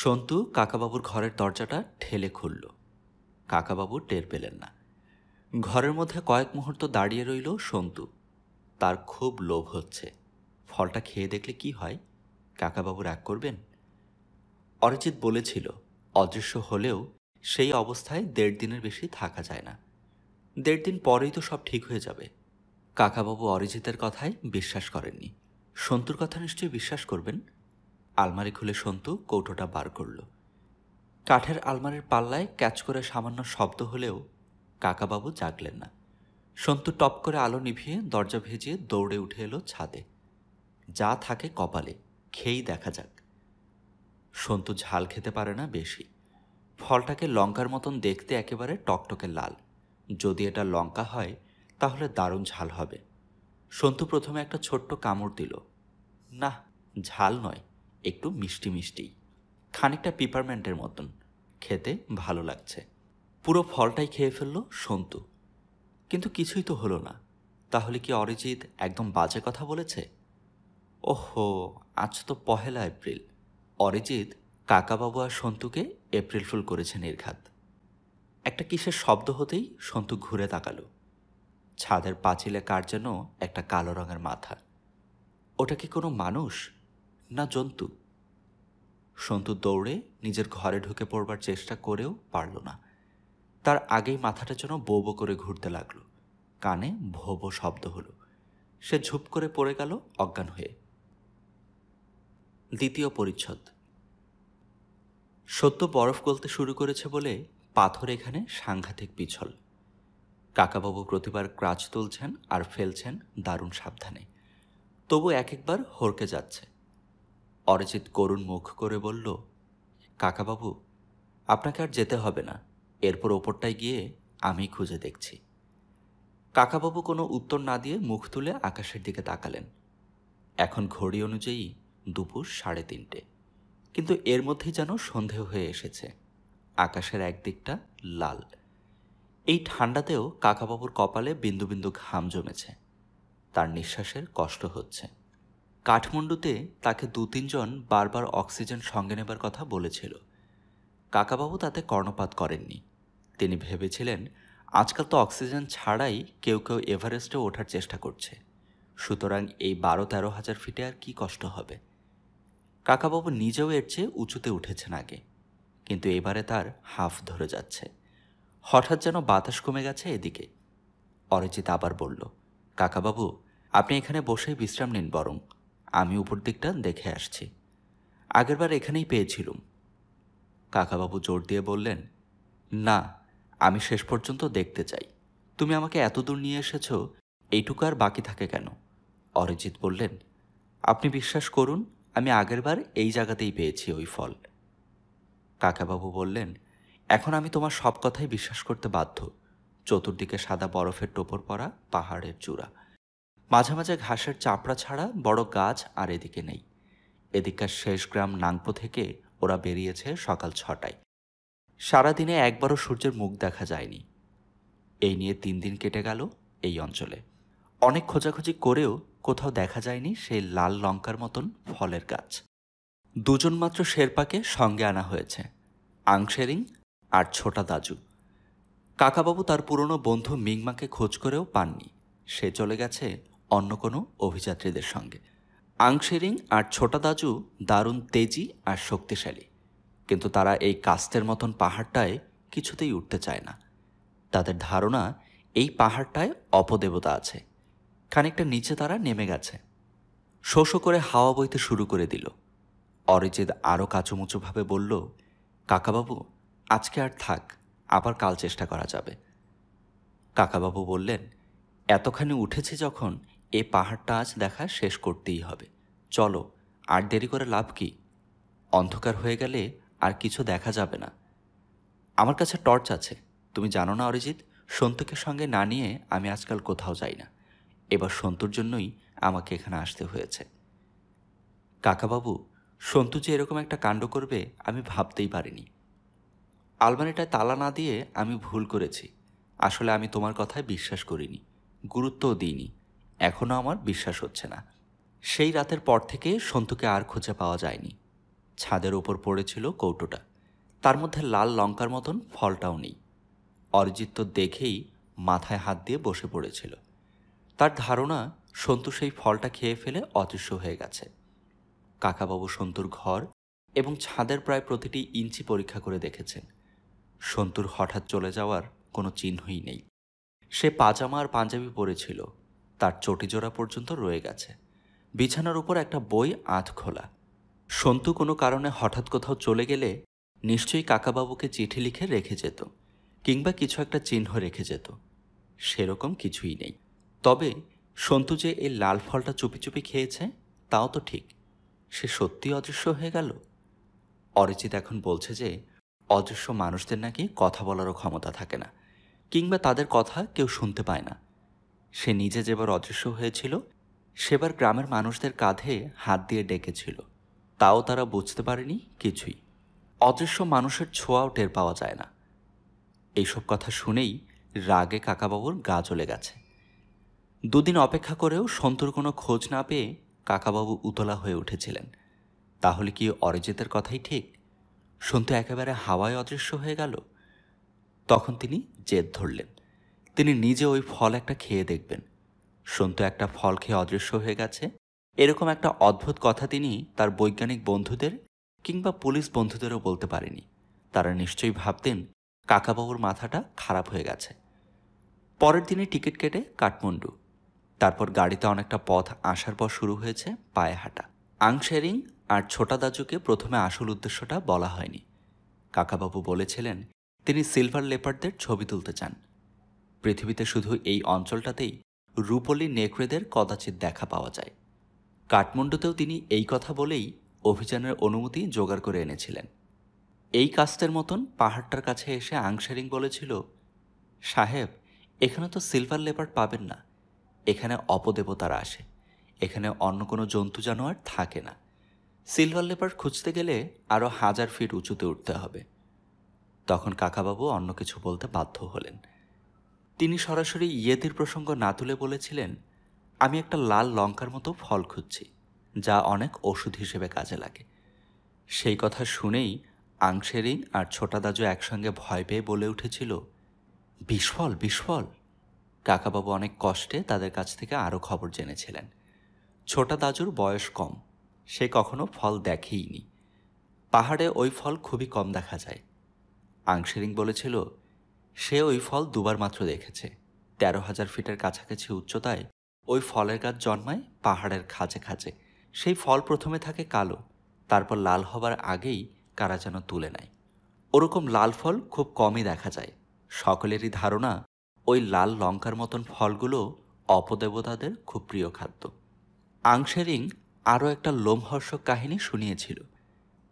সন্তু কাকাবাবুর ঘরের দরজাটা ঠেলে খুলল কাকাবাবু টের পেলেন না ঘরের মধ্যে কয়েক মুহূর্ত দাঁড়িয়ে রইল সন্তু তার খুব লোভ হচ্ছে ফলটা খেয়ে দেখলে কি হয় কাকাবাবুর এক করবেন অরিজিৎ বলেছিল অদৃশ্য হলেও সেই অবস্থায় দেড় দিনের বেশি থাকা যায় না দেড় দিন পরেই তো সব ঠিক হয়ে যাবে কাকাবাবু অরিজিতের কথায় বিশ্বাস করেননি সন্তুর কথা নিশ্চয়ই বিশ্বাস করবেন আলমারি খুলে সন্তু কৌটোটা বার করল কাঠের আলমারির পাল্লায় ক্যাচ করে সামান্য শব্দ হলেও কাকাবাবু জাগলেন না সন্তু টপ করে আলো নিভিয়ে দরজা ভেজিয়ে দৌড়ে উঠে এলো ছাদে যা থাকে কপালে খেয়েই দেখা যাক সন্তু ঝাল খেতে পারে না বেশি ফলটাকে লঙ্কার মতন দেখতে একেবারে টকটকে লাল যদি এটা লঙ্কা হয় তাহলে দারুণ ঝাল হবে সন্তু প্রথমে একটা ছোট্ট কামড় দিল না ঝাল নয় একটু মিষ্টি মিষ্টি খানিকটা পিপারমেন্টের মতন খেতে ভালো লাগছে পুরো ফলটাই খেয়ে ফেলল সন্তু কিন্তু কিছুই তো হলো না তাহলে কি অরিজিৎ একদম বাজে কথা বলেছে ওহো আজ তো পহেলা এপ্রিল অরিজিৎ কাকাবাবু আর সন্তুকে এপ্রিল ফুল করেছে নির্ঘাত একটা কিসের শব্দ হতেই সন্তু ঘুরে তাকালো ছাদের পাঁচিলে কার যেন একটা কালো রঙের মাথা ওটা কি কোনো মানুষ না জন্তু সন্তু দৌড়ে নিজের ঘরে ঢুকে পড়বার চেষ্টা করেও পারল না তার আগেই মাথাটা যেন বো করে ঘুরতে লাগলো কানে ভোবো শব্দ হলো সে ঝুপ করে পড়ে গেল অজ্ঞান হয়ে দ্বিতীয় পরিচ্ছদ সত্য বরফ গলতে শুরু করেছে বলে পাথর এখানে সাংঘাতিক পিছল কাকাবাবু প্রতিবার ক্রাচ তুলছেন আর ফেলছেন দারুণ সাবধানে তবু এক একবার হরকে যাচ্ছে অরিজিৎ করুণ মুখ করে বলল কাকাবাবু আপনাকে আর যেতে হবে না এরপর ওপরটায় গিয়ে আমি খুঁজে দেখছি কাকাবাবু কোনো উত্তর না দিয়ে মুখ তুলে আকাশের দিকে তাকালেন এখন ঘড়ি অনুযায়ী দুপুর সাড়ে তিনটে কিন্তু এর মধ্যে যেন সন্ধে হয়ে এসেছে আকাশের একদিকটা লাল এই ঠান্ডাতেও কাকাবাবুর কপালে বিন্দু বিন্দু ঘাম জমেছে তার নিঃশ্বাসের কষ্ট হচ্ছে কাঠমান্ডুতে তাকে দু তিনজন বারবার অক্সিজেন সঙ্গে নেবার কথা বলেছিল কাকাবাবু তাতে কর্ণপাত করেননি তিনি ভেবেছিলেন আজকাল তো অক্সিজেন ছাড়াই কেউ কেউ এভারেস্টে ওঠার চেষ্টা করছে সুতরাং এই বারো তেরো হাজার ফিটে আর কি কষ্ট হবে কাকাবাবু নিজেও এর চেয়ে উঁচুতে উঠেছেন আগে কিন্তু এবারে তার হাফ ধরে যাচ্ছে হঠাৎ যেন বাতাস কমে গেছে এদিকে অরিজিৎ আবার বলল কাকাবাবু আপনি এখানে বসে বিশ্রাম নিন বরং আমি উপর দিকটা দেখে আসছি আগেরবার এখানেই পেয়েছিলুম কাকাবাবু জোর দিয়ে বললেন না আমি শেষ পর্যন্ত দেখতে চাই তুমি আমাকে এত দূর নিয়ে এসেছ এইটুকু আর বাকি থাকে কেন অরিজিৎ বললেন আপনি বিশ্বাস করুন আমি আগেরবার এই জায়গাতেই পেয়েছি ওই ফল কাকাবাবু বললেন এখন আমি তোমার সব কথাই বিশ্বাস করতে বাধ্য চতুর্দিকে সাদা বরফের টোপর পরা পাহাড়ের চূড়া মাঝে মাঝে ঘাসের চাপড়া ছাড়া বড় গাছ আর এদিকে নেই এদিককার শেষ গ্রাম নাংপো থেকে ওরা বেরিয়েছে সকাল ছটায় সারাদিনে একবারও সূর্যের মুখ দেখা যায়নি এই নিয়ে তিন দিন কেটে গেল এই অঞ্চলে অনেক খোঁজাখুঁজি করেও কোথাও দেখা যায়নি সেই লাল লঙ্কার মতন ফলের গাছ দুজন মাত্র শেরপাকে সঙ্গে আনা হয়েছে আংশেরিং আর ছোটা দাজু কাকাবাবু তার পুরনো বন্ধু মিংমাকে খোঁজ করেও পাননি সে চলে গেছে অন্য কোনো অভিযাত্রীদের সঙ্গে আংশেরিং আর ছোটা দাজু দারুণ তেজি আর শক্তিশালী কিন্তু তারা এই কাস্তের মতন পাহাড়টায় কিছুতেই উঠতে চায় না তাদের ধারণা এই পাহাড়টায় অপদেবতা আছে খানিকটা নিচে তারা নেমে গেছে শোষো করে হাওয়া বইতে শুরু করে দিল অরিজিৎ আরও কাঁচুমুচুভাবে বলল কাকাবাবু আজকে আর থাক আবার কাল চেষ্টা করা যাবে কাকাবাবু বললেন এতখানি উঠেছে যখন এ পাহাড়টা আজ দেখা শেষ করতেই হবে চলো আর দেরি করে লাভ কি অন্ধকার হয়ে গেলে আর কিছু দেখা যাবে না আমার কাছে টর্চ আছে তুমি জানো না অরিজিৎ সন্তুকের সঙ্গে না নিয়ে আমি আজকাল কোথাও যাই না এবার সন্তুর জন্যই আমাকে এখানে আসতে হয়েছে কাকাবাবু সন্তু যে এরকম একটা কাণ্ড করবে আমি ভাবতেই পারিনি আলমারিটায় তালা না দিয়ে আমি ভুল করেছি আসলে আমি তোমার কথায় বিশ্বাস করিনি গুরুত্বও দিইনি এখনও আমার বিশ্বাস হচ্ছে না সেই রাতের পর থেকে সন্তুকে আর খুঁজে পাওয়া যায়নি ছাদের ওপর পড়েছিল কৌটোটা তার মধ্যে লাল লঙ্কার মতন ফলটাও নেই অরিজিৎ তো দেখেই মাথায় হাত দিয়ে বসে পড়েছিল তার ধারণা সন্তু সেই ফলটা খেয়ে ফেলে অদৃশ্য হয়ে গেছে কাকাবাবু সন্তুর ঘর এবং ছাদের প্রায় প্রতিটি ইঞ্চি পরীক্ষা করে দেখেছেন সন্তুর হঠাৎ চলে যাওয়ার কোনো চিহ্নই নেই সে পাজামা আর পাঞ্জাবি পরেছিল তার চটিজোড়া পর্যন্ত রয়ে গেছে বিছানার উপর একটা বই আধ খোলা সন্তু কোনো কারণে হঠাৎ কোথাও চলে গেলে নিশ্চয়ই কাকাবাবুকে চিঠি লিখে রেখে যেত কিংবা কিছু একটা চিহ্ন রেখে যেত সেরকম কিছুই নেই তবে সন্তু যে এই লাল ফলটা চুপি চুপি খেয়েছে তাও তো ঠিক সে সত্যি অদৃশ্য হয়ে গেল অরিজিৎ এখন বলছে যে অদৃশ্য মানুষদের নাকি কথা বলারও ক্ষমতা থাকে না কিংবা তাদের কথা কেউ শুনতে পায় না সে নিজে যেবার অদৃশ্য হয়েছিল সেবার গ্রামের মানুষদের কাঁধে হাত দিয়ে ডেকেছিল তাও তারা বুঝতে পারেনি কিছুই অদৃশ্য মানুষের ছোঁয়াও টের পাওয়া যায় না এইসব কথা শুনেই রাগে কাকাবাবুর গা চলে গেছে দুদিন অপেক্ষা করেও সন্তুর কোনো খোঁজ না পেয়ে কাকাবাবু উতলা হয়ে উঠেছিলেন তাহলে কি অরিজিতের কথাই ঠিক সন্তু একেবারে হাওয়ায় অদৃশ্য হয়ে গেল তখন তিনি জেদ ধরলেন তিনি নিজে ওই ফল একটা খেয়ে দেখবেন সন্তু একটা ফল খেয়ে অদৃশ্য হয়ে গেছে এরকম একটা অদ্ভুত কথা তিনি তার বৈজ্ঞানিক বন্ধুদের কিংবা পুলিশ বন্ধুদেরও বলতে পারেনি তারা নিশ্চয়ই ভাবতেন কাকাবাবুর মাথাটা খারাপ হয়ে গেছে পরের দিনে টিকিট কেটে কাঠমান্ডু তারপর গাড়িতে অনেকটা পথ আসার পর শুরু হয়েছে পায়ে হাঁটা আংশেরিং আর ছোটা দাজুকে প্রথমে আসল উদ্দেশ্যটা বলা হয়নি কাকাবাবু বলেছিলেন তিনি সিলভার লেপারদের ছবি তুলতে চান পৃথিবীতে শুধু এই অঞ্চলটাতেই রূপলি নেকড়েদের কদাচিৎ দেখা পাওয়া যায় কাঠমান্ডুতেও তিনি এই কথা বলেই অভিযানের অনুমতি জোগাড় করে এনেছিলেন এই কাস্তের মতন পাহাড়টার কাছে এসে আংশেরিং বলেছিল সাহেব এখানে তো সিলভার লেপার্ড পাবেন না এখানে অপদেবতারা আসে এখানে অন্য কোনো জন্তু জানোয়ার থাকে না সিলভার লেপার খুঁজতে গেলে আরও হাজার ফিট উঁচুতে উঠতে হবে তখন কাকাবাবু অন্য কিছু বলতে বাধ্য হলেন তিনি সরাসরি ইয়েদের প্রসঙ্গ না তুলে বলেছিলেন আমি একটা লাল লঙ্কার মতো ফল খুঁজছি যা অনেক ওষুধ হিসেবে কাজে লাগে সেই কথা শুনেই আংশেরিং আর ছোটা একসঙ্গে ভয় পেয়ে বলে উঠেছিল বিস্ফল বিস্ফল কাকাবাবু অনেক কষ্টে তাদের কাছ থেকে আরও খবর জেনেছিলেন ছোটা দাজুর বয়স কম সে কখনো ফল দেখেইনি পাহাড়ে ওই ফল খুবই কম দেখা যায় আংশেরিং বলেছিল সে ওই ফল দুবার মাত্র দেখেছে তেরো হাজার ফিটের কাছাকাছি উচ্চতায় ওই ফলের গাছ জন্মায় পাহাড়ের খাঁচে খাঁচে সেই ফল প্রথমে থাকে কালো তারপর লাল হবার আগেই কারা যেন তুলে নেয় ওরকম লাল ফল খুব কমই দেখা যায় সকলেরই ধারণা ওই লাল লঙ্কার মতন ফলগুলো অপদেবতাদের খুব প্রিয় খাদ্য আংশেরিং আরও একটা লোমহর্ষক কাহিনী শুনিয়েছিল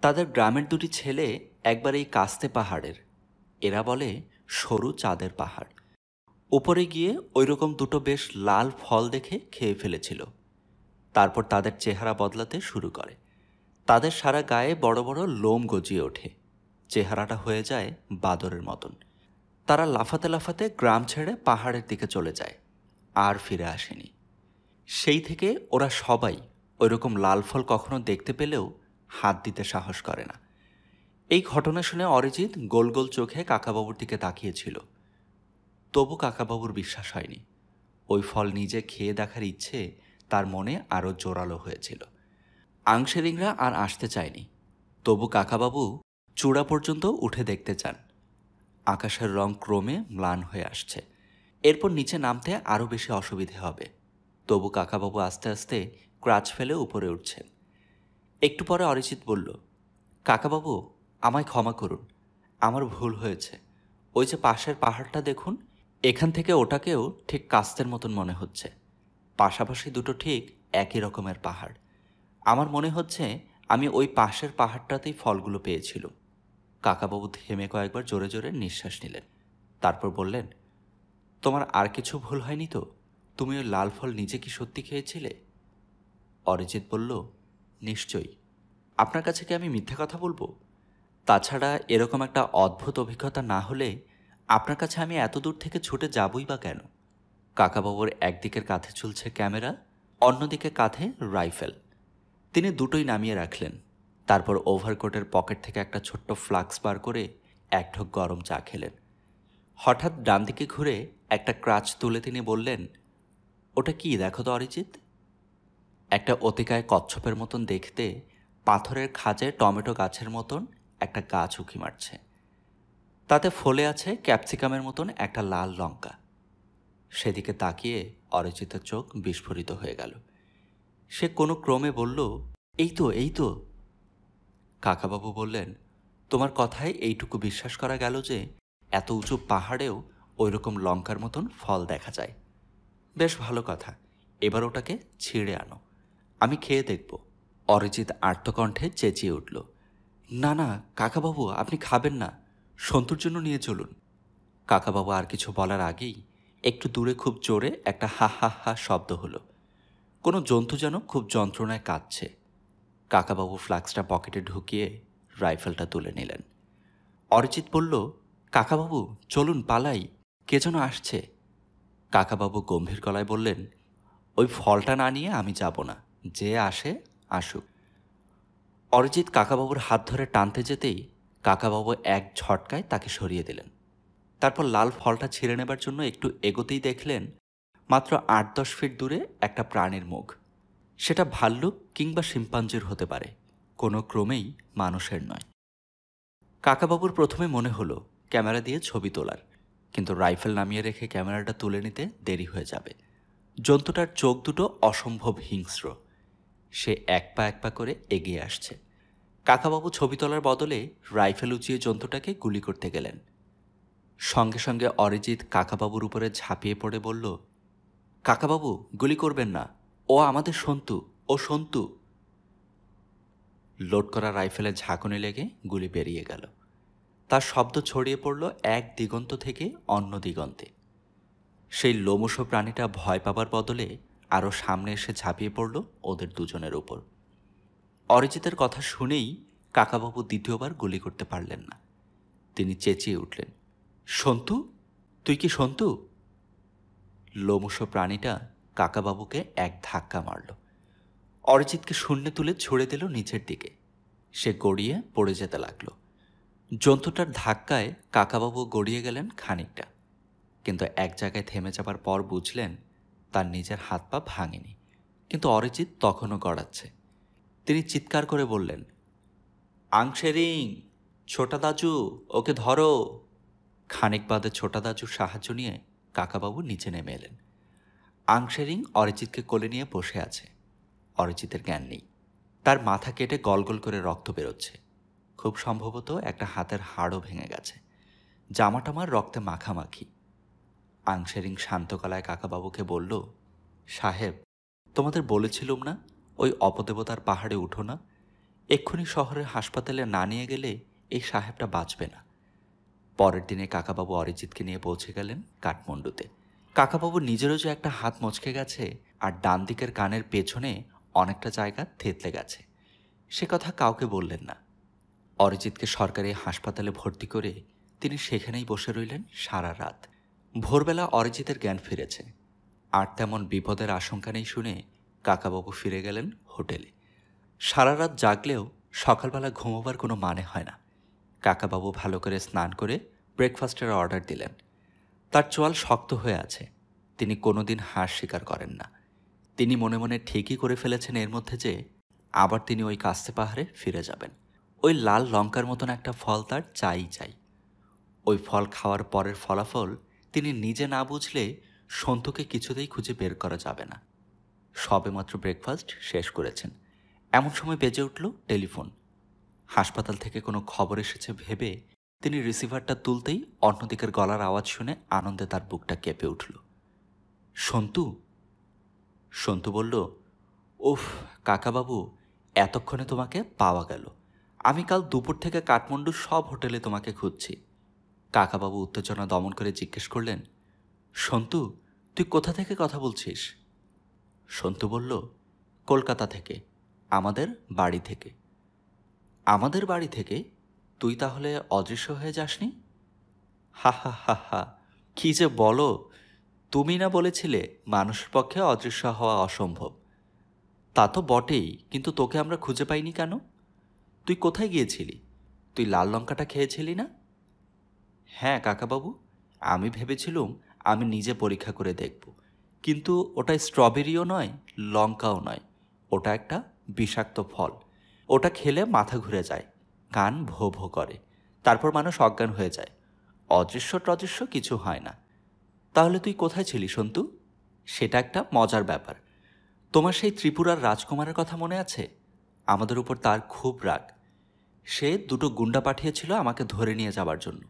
তাদের গ্রামের দুটি ছেলে একবার এই কাস্তে পাহাড়ের এরা বলে সরু চাঁদের পাহাড় উপরে গিয়ে ওই রকম দুটো বেশ লাল ফল দেখে খেয়ে ফেলেছিল তারপর তাদের চেহারা বদলাতে শুরু করে তাদের সারা গায়ে বড় বড় লোম গজিয়ে ওঠে চেহারাটা হয়ে যায় বাদরের মতন তারা লাফাতে লাফাতে গ্রাম ছেড়ে পাহাড়ের দিকে চলে যায় আর ফিরে আসেনি সেই থেকে ওরা সবাই ওইরকম লাল ফল কখনো দেখতে পেলেও হাত দিতে সাহস করে না এই ঘটনা শুনে অরিজিৎ গোল গোল চোখে কাকাবাবুর দিকে তাকিয়েছিল তবু কাকাবাবুর বিশ্বাস হয়নি ওই ফল নিজে খেয়ে দেখার ইচ্ছে তার মনে আরও জোরালো হয়েছিল আংশেরিংরা আর আসতে চায়নি তবু কাকাবাবু চূড়া পর্যন্ত উঠে দেখতে চান আকাশের রং ক্রমে ম্লান হয়ে আসছে এরপর নিচে নামতে আরও বেশি অসুবিধে হবে তবু কাকাবাবু আস্তে আস্তে ক্রাচ ফেলে উপরে উঠছেন একটু পরে অরিচিত বলল কাকাবাবু আমায় ক্ষমা করুন আমার ভুল হয়েছে ওই যে পাশের পাহাড়টা দেখুন এখান থেকে ওটাকেও ঠিক কাস্তের মতন মনে হচ্ছে পাশাপাশি দুটো ঠিক একই রকমের পাহাড় আমার মনে হচ্ছে আমি ওই পাশের পাহাড়টাতেই ফলগুলো পেয়েছিলাম কাকাবাবু থেমে কয়েকবার জোরে জোরে নিঃশ্বাস নিলেন তারপর বললেন তোমার আর কিছু ভুল হয়নি তো তুমি ওই লাল ফল নিজে কি সত্যি খেয়েছিলে অরিজিৎ বলল নিশ্চয়ই আপনার কাছে কি আমি মিথ্যা কথা বলবো তাছাড়া এরকম একটা অদ্ভুত অভিজ্ঞতা না হলে আপনার কাছে আমি এত দূর থেকে ছুটে যাবই বা কেন কাকাবাবুর একদিকের কাঁধে চলছে ক্যামেরা অন্যদিকে কাঁধে রাইফেল তিনি দুটোই নামিয়ে রাখলেন তারপর ওভারকোটের পকেট থেকে একটা ছোট্ট ফ্লাক্স বার করে এক ঢোক গরম চা খেলেন হঠাৎ ডান দিকে ঘুরে একটা ক্রাচ তুলে তিনি বললেন ওটা কি দেখো তো অরিজিৎ একটা অতিকায় কচ্ছপের মতন দেখতে পাথরের খাঁজে টমেটো গাছের মতন একটা গাছ উঁকি মারছে তাতে ফলে আছে ক্যাপসিকামের মতন একটা লাল লঙ্কা সেদিকে তাকিয়ে অরিজিতের চোখ বিস্ফোরিত হয়ে গেল সে কোনো ক্রমে বলল এই তো এই তো কাকাবাবু বললেন তোমার কথায় এইটুকু বিশ্বাস করা গেল যে এত উঁচু পাহাড়েও ওই রকম লঙ্কার মতন ফল দেখা যায় বেশ ভালো কথা এবার ওটাকে ছিঁড়ে আনো আমি খেয়ে দেখব অরিজিৎ আর্তকণ্ঠে চেঁচিয়ে উঠল না না কাকাবাবু আপনি খাবেন না সন্তুর জন্য নিয়ে চলুন কাকাবাবু আর কিছু বলার আগেই একটু দূরে খুব জোরে একটা হা হা হা শব্দ হলো কোনো জন্তু যেন খুব যন্ত্রণায় কাঁদছে কাকাবাবু ফ্লাক্সটা পকেটে ঢুকিয়ে রাইফেলটা তুলে নিলেন অরিজিৎ বলল কাকাবাবু চলুন পালাই কে যেন আসছে কাকাবাবু গম্ভীর গলায় বললেন ওই ফলটা না নিয়ে আমি যাব না যে আসে আসুক অরিজিৎ কাকাবাবুর হাত ধরে টানতে যেতেই কাকাবাবু এক ঝটকায় তাকে সরিয়ে দিলেন তারপর লাল ফলটা ছিঁড়ে নেবার জন্য একটু এগোতেই দেখলেন মাত্র আট দশ ফিট দূরে একটা প্রাণীর মুখ সেটা ভাল্লুক কিংবা শিম্পাঞ্জির হতে পারে কোনো ক্রমেই মানুষের নয় কাকাবাবুর প্রথমে মনে হলো ক্যামেরা দিয়ে ছবি তোলার কিন্তু রাইফেল নামিয়ে রেখে ক্যামেরাটা তুলে নিতে দেরি হয়ে যাবে জন্তুটার চোখ দুটো অসম্ভব হিংস্র সে এক পা এক পা করে এগিয়ে আসছে কাকাবাবু ছবি তোলার বদলে রাইফেল উঁচিয়ে জন্তুটাকে গুলি করতে গেলেন সঙ্গে সঙ্গে অরিজিৎ কাকাবাবুর উপরে ঝাঁপিয়ে পড়ে বলল কাকাবাবু গুলি করবেন না ও আমাদের সন্তু ও সন্তু লোড করা রাইফেলের ঝাঁকুনি লেগে গুলি বেরিয়ে গেল তার শব্দ ছড়িয়ে পড়ল এক দিগন্ত থেকে অন্য দিগন্তে সেই লোমস প্রাণীটা ভয় পাবার বদলে আরও সামনে এসে ঝাঁপিয়ে পড়ল ওদের দুজনের ওপর অরিজিতের কথা শুনেই কাকাবাবু দ্বিতীয়বার গুলি করতে পারলেন না তিনি চেঁচিয়ে উঠলেন সন্তু তুই কি সন্তু লোমস প্রাণীটা কাকাবাবুকে এক ধাক্কা মারল অরিজিৎকে শূন্যে তুলে ছুড়ে দিল নিচের দিকে সে গড়িয়ে পড়ে যেতে লাগলো জন্তুটার ধাক্কায় কাকাবাবু গড়িয়ে গেলেন খানিকটা কিন্তু এক জায়গায় থেমে যাবার পর বুঝলেন তার নিজের হাত পা ভাঙেনি কিন্তু অরিজিৎ তখনও গড়াচ্ছে তিনি চিৎকার করে বললেন আংশেরিং ছোটা দাজু ওকে ধরো খানিক বাদে ছোটা দাজুর সাহায্য নিয়ে কাকাবাবু নিচে নেমে এলেন আংশেরিং অরিজিৎকে কোলে নিয়ে বসে আছে অরিজিতের জ্ঞান নেই তার মাথা কেটে গলগল করে রক্ত বেরোচ্ছে খুব সম্ভবত একটা হাতের হাড়ও ভেঙে গেছে জামাটামার রক্তে মাখামাখি আংশেরিং শান্ত গলায় কাকাবাবুকে বলল সাহেব তোমাদের বলেছিলুম না ওই অপদেবতার পাহাড়ে উঠো না এক্ষুনি শহরের হাসপাতালে না নিয়ে গেলে এই সাহেবটা বাঁচবে না পরের দিনে কাকাবাবু অরিজিৎকে নিয়ে পৌঁছে গেলেন কাঠমান্ডুতে কাকাবাবু নিজেরও যে একটা হাত মচকে গেছে আর ডান দিকের কানের পেছনে অনেকটা জায়গা থেতলে গেছে সে কথা কাউকে বললেন না অরিজিৎকে সরকারি হাসপাতালে ভর্তি করে তিনি সেখানেই বসে রইলেন সারা রাত ভোরবেলা অরিজিতের জ্ঞান ফিরেছে আর তেমন বিপদের আশঙ্কা নেই শুনে কাকাবাবু ফিরে গেলেন হোটেলে সারা রাত জাগলেও সকালবেলা ঘুমোবার কোনো মানে হয় না কাকাবাবু ভালো করে স্নান করে ব্রেকফাস্টের অর্ডার দিলেন তার চোয়াল শক্ত হয়ে আছে তিনি কোনোদিন হার স্বীকার করেন না তিনি মনে মনে ঠিকই করে ফেলেছেন এর মধ্যে যে আবার তিনি ওই কাস্তে পাহাড়ে ফিরে যাবেন ওই লাল লঙ্কার মতন একটা ফল তার চাই চাই ওই ফল খাওয়ার পরের ফলাফল তিনি নিজে না বুঝলে সন্তুকে কিছুতেই খুঁজে বের করা যাবে না সবেমাত্র ব্রেকফাস্ট শেষ করেছেন এমন সময় বেজে উঠল টেলিফোন হাসপাতাল থেকে কোনো খবর এসেছে ভেবে তিনি রিসিভারটা তুলতেই অন্যদিকের গলার আওয়াজ শুনে আনন্দে তার বুকটা কেঁপে উঠল সন্তু সন্তু বলল ওফ কাকাবাবু এতক্ষণে তোমাকে পাওয়া গেল আমি কাল দুপুর থেকে কাঠমান্ডু সব হোটেলে তোমাকে খুঁজছি কাকাবাবু উত্তেজনা দমন করে জিজ্ঞেস করলেন সন্তু তুই কোথা থেকে কথা বলছিস সন্তু বলল কলকাতা থেকে আমাদের বাড়ি থেকে আমাদের বাড়ি থেকে তুই তাহলে অদৃশ্য হয়ে যাসনি হা হা হা হা কী যে বলো তুমি না বলেছিলে মানুষের পক্ষে অদৃশ্য হওয়া অসম্ভব তা তো বটেই কিন্তু তোকে আমরা খুঁজে পাইনি কেন তুই কোথায় গিয়েছিলি তুই লাল লঙ্কাটা খেয়েছিলি না হ্যাঁ কাকাবাবু আমি ভেবেছিলুম আমি নিজে পরীক্ষা করে দেখব কিন্তু ওটা স্ট্রবেরিও নয় লঙ্কাও নয় ওটা একটা বিষাক্ত ফল ওটা খেলে মাথা ঘুরে যায় কান ভো ভো করে তারপর মানুষ অজ্ঞান হয়ে যায় অদৃশ্য টদৃশ্য কিছু হয় না তাহলে তুই কোথায় ছিলি সন্তু সেটা একটা মজার ব্যাপার তোমার সেই ত্রিপুরার রাজকুমারের কথা মনে আছে আমাদের উপর তার খুব রাগ সে দুটো গুন্ডা পাঠিয়েছিল আমাকে ধরে নিয়ে যাবার জন্য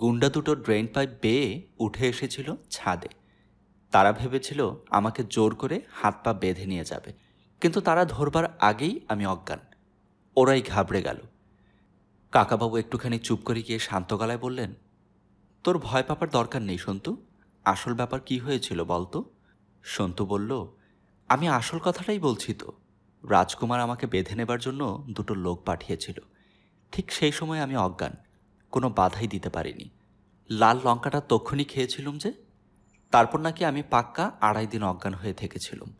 গুন্ডা দুটো ড্রেন পাইপ বেয়ে উঠে এসেছিল ছাদে তারা ভেবেছিল আমাকে জোর করে হাত পা বেঁধে নিয়ে যাবে কিন্তু তারা ধরবার আগেই আমি অজ্ঞান ওরাই ঘাবড়ে গেল কাকাবাবু একটুখানি চুপ করে গিয়ে শান্ত গলায় বললেন তোর ভয় পাবার দরকার নেই সন্তু আসল ব্যাপার কি হয়েছিল বলতো সন্তু বলল আমি আসল কথাটাই বলছি তো রাজকুমার আমাকে বেঁধে নেবার জন্য দুটো লোক পাঠিয়েছিল ঠিক সেই সময় আমি অজ্ঞান কোনো বাধাই দিতে পারিনি লাল লঙ্কাটা তক্ষণই খেয়েছিলুম যে তারপর নাকি আমি পাক্কা আড়াই দিন অজ্ঞান হয়ে থেকেছিলুম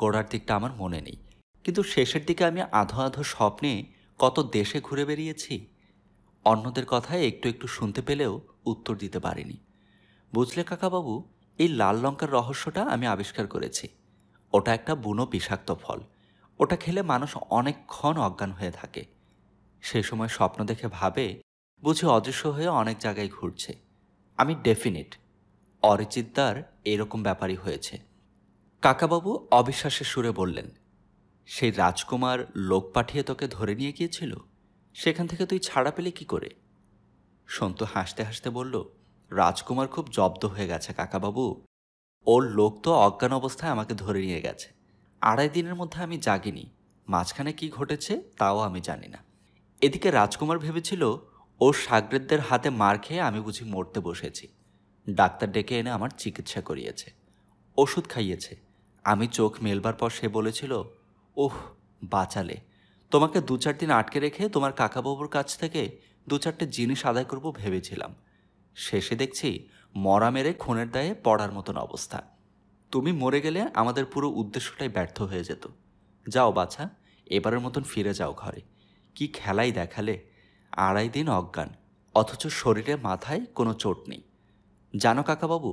গোড়ার দিকটা আমার মনে নেই কিন্তু শেষের দিকে আমি আধো আধো স্বপ্নে কত দেশে ঘুরে বেরিয়েছি অন্যদের কথায় একটু একটু শুনতে পেলেও উত্তর দিতে পারিনি বুঝলে কাকাবাবু এই লাল লঙ্কার রহস্যটা আমি আবিষ্কার করেছি ওটা একটা বুনো বিষাক্ত ফল ওটা খেলে মানুষ অনেকক্ষণ অজ্ঞান হয়ে থাকে সে সময় স্বপ্ন দেখে ভাবে বুঝি অদৃশ্য হয়ে অনেক জায়গায় ঘুরছে আমি ডেফিনিট অরিচিতদার এরকম ব্যাপারই হয়েছে কাকাবাবু অবিশ্বাসের সুরে বললেন সেই রাজকুমার লোক পাঠিয়ে তোকে ধরে নিয়ে গিয়েছিল সেখান থেকে তুই ছাড়া পেলে কি করে সন্তু হাসতে হাসতে বলল রাজকুমার খুব জব্দ হয়ে গেছে কাকাবাবু ওর লোক তো অজ্ঞান অবস্থায় আমাকে ধরে নিয়ে গেছে আড়াই দিনের মধ্যে আমি জাগিনি মাঝখানে কি ঘটেছে তাও আমি জানি না এদিকে রাজকুমার ভেবেছিল ওর সাগরেদদের হাতে মার খেয়ে আমি বুঝি মরতে বসেছি ডাক্তার ডেকে এনে আমার চিকিৎসা করিয়েছে ওষুধ খাইয়েছে আমি চোখ মেলবার পর সে বলেছিল ওহ বাঁচালে তোমাকে দু চার দিন আটকে রেখে তোমার কাকাবাবুর কাছ থেকে দু চারটে জিনিস আদায় করবো ভেবেছিলাম শেষে দেখছি মরা মেরে খুনের দায়ে পড়ার মতন অবস্থা তুমি মরে গেলে আমাদের পুরো উদ্দেশ্যটাই ব্যর্থ হয়ে যেত যাও বাছা এবারের মতন ফিরে যাও ঘরে কি খেলাই দেখালে আড়াই দিন অজ্ঞান অথচ শরীরে মাথায় কোনো চোট নেই জানো কাকাবাবু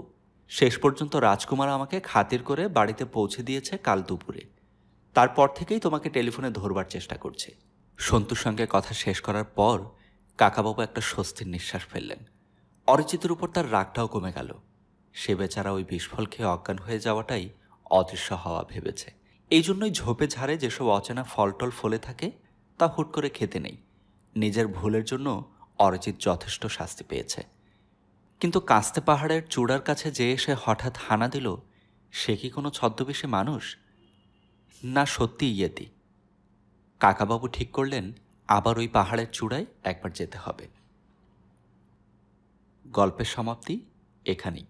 শেষ পর্যন্ত রাজকুমার আমাকে খাতির করে বাড়িতে পৌঁছে দিয়েছে কাল দুপুরে তারপর থেকেই তোমাকে টেলিফোনে ধরবার চেষ্টা করছে সন্তুর সঙ্গে কথা শেষ করার পর কাকাবাবু একটা স্বস্তির নিঃশ্বাস ফেললেন অরিচিতের উপর তার রাগটাও কমে গেল সে বেচারা ওই বিস্ফল খেয়ে অজ্ঞান হয়ে যাওয়াটাই অদৃশ্য হওয়া ভেবেছে এই জন্যই ঝোপে ঝাড়ে যেসব অচেনা ফলটল ফলে থাকে তা হুট করে খেতে নেই নিজের ভুলের জন্য অরিচিত যথেষ্ট শাস্তি পেয়েছে কিন্তু কাস্তে পাহাড়ের চূড়ার কাছে যে এসে হঠাৎ হানা দিল সে কি কোনো ছদ্মবেশী মানুষ না সত্যি ইয়েতি কাকাবাবু ঠিক করলেন আবার ওই পাহাড়ের চূড়ায় একবার যেতে হবে গল্পের সমাপ্তি এখানেই